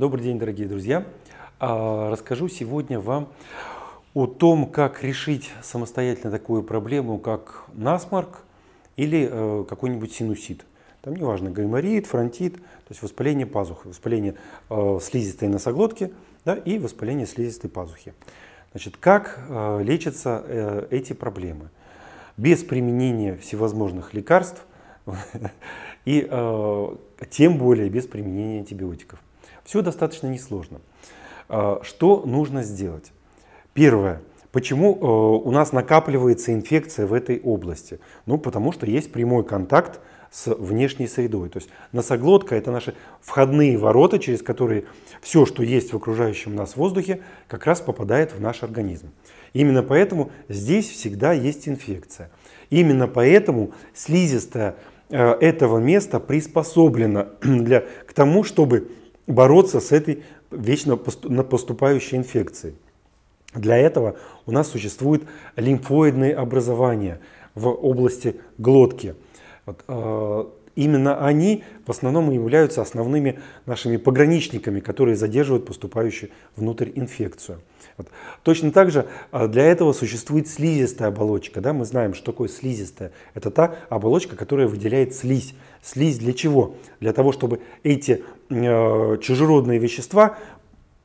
Добрый день, дорогие друзья! А, расскажу сегодня вам о том, как решить самостоятельно такую проблему, как насморк или э, какой-нибудь синусит. Там неважно, гайморит, фронтит, то есть воспаление пазухи, воспаление э, слизистой носоглотки да, и воспаление слизистой пазухи. Значит, как э, лечатся эти проблемы? Без применения всевозможных лекарств и тем более без применения антибиотиков. Все достаточно несложно. А, что нужно сделать? Первое. Почему э, у нас накапливается инфекция в этой области? Ну, потому что есть прямой контакт с внешней средой. То есть носоглотка – это наши входные ворота, через которые все, что есть в окружающем нас воздухе, как раз попадает в наш организм. Именно поэтому здесь всегда есть инфекция. Именно поэтому слизистая э, этого места приспособлена для, к тому, чтобы бороться с этой вечно поступающей инфекцией. Для этого у нас существуют лимфоидные образования в области глотки. Вот, а, именно они в основном и являются основными нашими пограничниками, которые задерживают поступающую внутрь инфекцию. Вот. Точно так же а, для этого существует слизистая оболочка. Да? Мы знаем, что такое слизистая. Это та оболочка, которая выделяет слизь. Слизь для чего? Для того, чтобы эти э, чужеродные вещества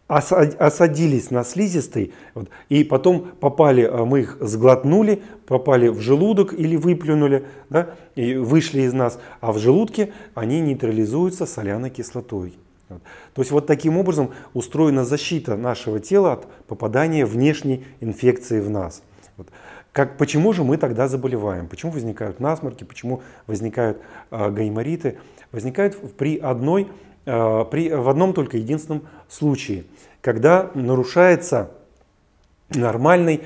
осадились на слизистой, вот, и потом попали, а, мы их сглотнули, попали в желудок или выплюнули, да, и вышли из нас, а в желудке они нейтрализуются соляной кислотой. Вот. То есть вот таким образом устроена защита нашего тела от попадания внешней инфекции в нас. Вот. Как, почему же мы тогда заболеваем? Почему возникают насморки? Почему возникают э, гаймориты? Возникают при одной Э, при, в одном только единственном случае, когда нарушается нормальный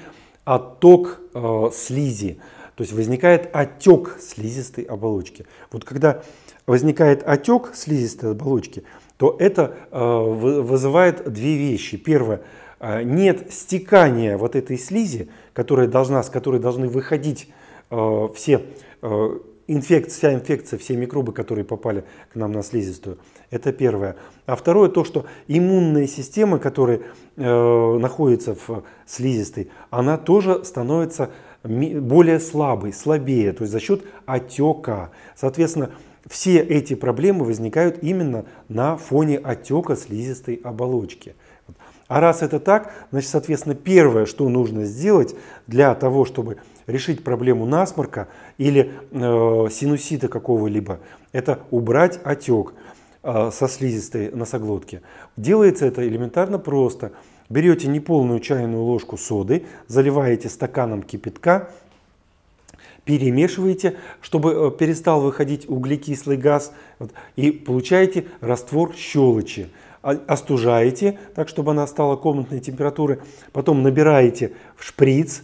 отток э, слизи, то есть возникает отек слизистой оболочки. Вот когда возникает отек слизистой оболочки, то это э, вызывает две вещи. Первое, э, нет стекания вот этой слизи, которая должна, с которой должны выходить э, все э, инфекция, вся инфекция, все микробы, которые попали к нам на слизистую. Это первое. А второе то, что иммунная система, которая э, находится в слизистой, она тоже становится более слабой, слабее, то есть за счет отека. Соответственно, все эти проблемы возникают именно на фоне отека слизистой оболочки. А раз это так, значит, соответственно, первое, что нужно сделать для того, чтобы решить проблему насморка или э, синусита какого-либо. Это убрать отек э, со слизистой носоглотки. Делается это элементарно просто. Берете неполную чайную ложку соды, заливаете стаканом кипятка, перемешиваете, чтобы э, перестал выходить углекислый газ, и получаете раствор щелочи а, остужаете, так чтобы она стала комнатной температуры, потом набираете в шприц,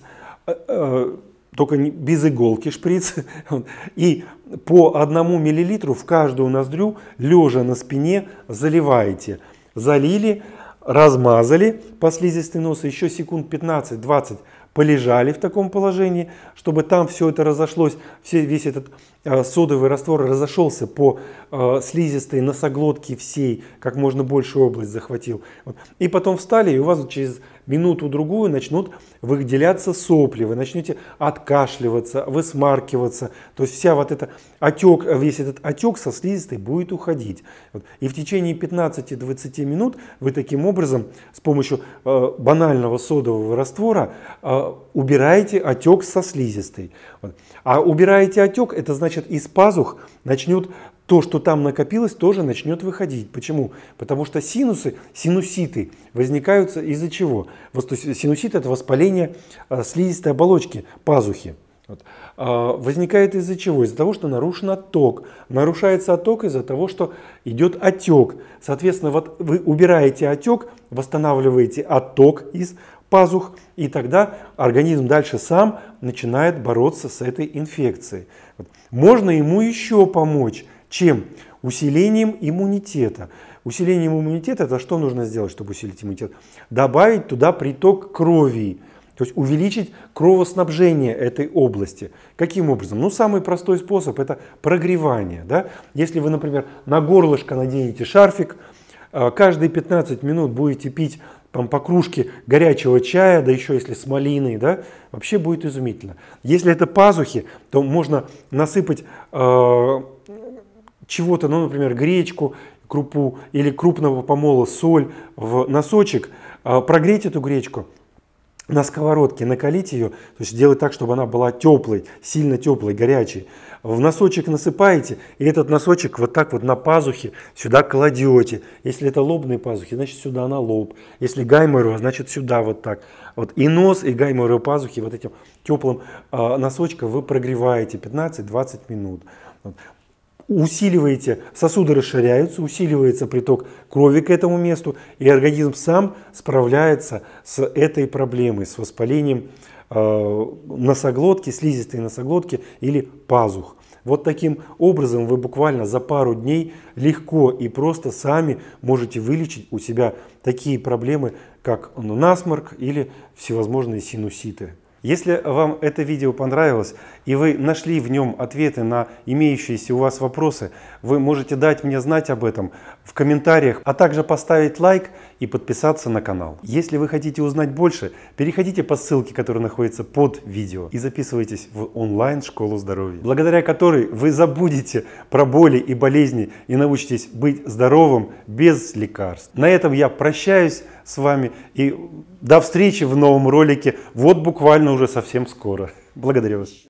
э, э, только без иголки шприц. И по одному миллилитру в каждую ноздрю, лежа на спине, заливаете. Залили, размазали по слизистой носа, еще секунд 15-20 полежали в таком положении, чтобы там все это разошлось, все, весь этот э, содовый раствор разошелся по э, слизистой носоглотке всей, как можно большую область захватил. И потом встали, и у вас через минуту-другую начнут выделяться сопли, вы начнете откашливаться, высмаркиваться, то есть вся вот эта отек, весь этот отек со слизистой будет уходить. И в течение 15-20 минут вы таким образом с помощью э, банального содового раствора э, убираете отек со слизистой. А убираете отек, это значит из пазух начнет то, что там накопилось, тоже начнет выходить. Почему? Потому что синусы, синуситы возникают из-за чего? Синусит – это воспаление э, слизистой оболочки, пазухи. Вот. А, возникает из-за чего? Из-за того, что нарушен отток. Нарушается отток из-за того, что идет отек. Соответственно, вот вы убираете отек, восстанавливаете отток из пазух, и тогда организм дальше сам начинает бороться с этой инфекцией. Вот. Можно ему еще помочь чем? Усилением иммунитета. Усилением иммунитета это что нужно сделать, чтобы усилить иммунитет? Добавить туда приток крови. То есть увеличить кровоснабжение этой области. Каким образом? Ну, самый простой способ – это прогревание. Да? Если вы, например, на горлышко наденете шарфик, э, каждые 15 минут будете пить там, по кружке горячего чая, да еще если с малиной, да, вообще будет изумительно. Если это пазухи, то можно насыпать э, чего-то, ну, например, гречку, крупу или крупного помола соль в носочек, а, прогреть эту гречку на сковородке, накалить ее, то есть сделать так, чтобы она была теплой, сильно теплой, горячей. В носочек насыпаете, и этот носочек вот так вот на пазухе сюда кладете. Если это лобные пазухи, значит сюда на лоб. Если гайморова, значит сюда вот так. Вот и нос, и гайморова пазухи вот этим теплым э, а, носочком вы прогреваете 15-20 минут. Вот усиливаете, сосуды расширяются, усиливается приток крови к этому месту, и организм сам справляется с этой проблемой, с воспалением э, носоглотки, слизистой носоглотки или пазух. Вот таким образом вы буквально за пару дней легко и просто сами можете вылечить у себя такие проблемы, как насморк или всевозможные синуситы. Если вам это видео понравилось и вы нашли в нем ответы на имеющиеся у вас вопросы, вы можете дать мне знать об этом в комментариях, а также поставить лайк и подписаться на канал. Если вы хотите узнать больше, переходите по ссылке, которая находится под видео и записывайтесь в онлайн-школу здоровья, благодаря которой вы забудете про боли и болезни и научитесь быть здоровым без лекарств. На этом я прощаюсь с вами и до встречи в новом ролике, вот буквально уже совсем скоро. Благодарю вас.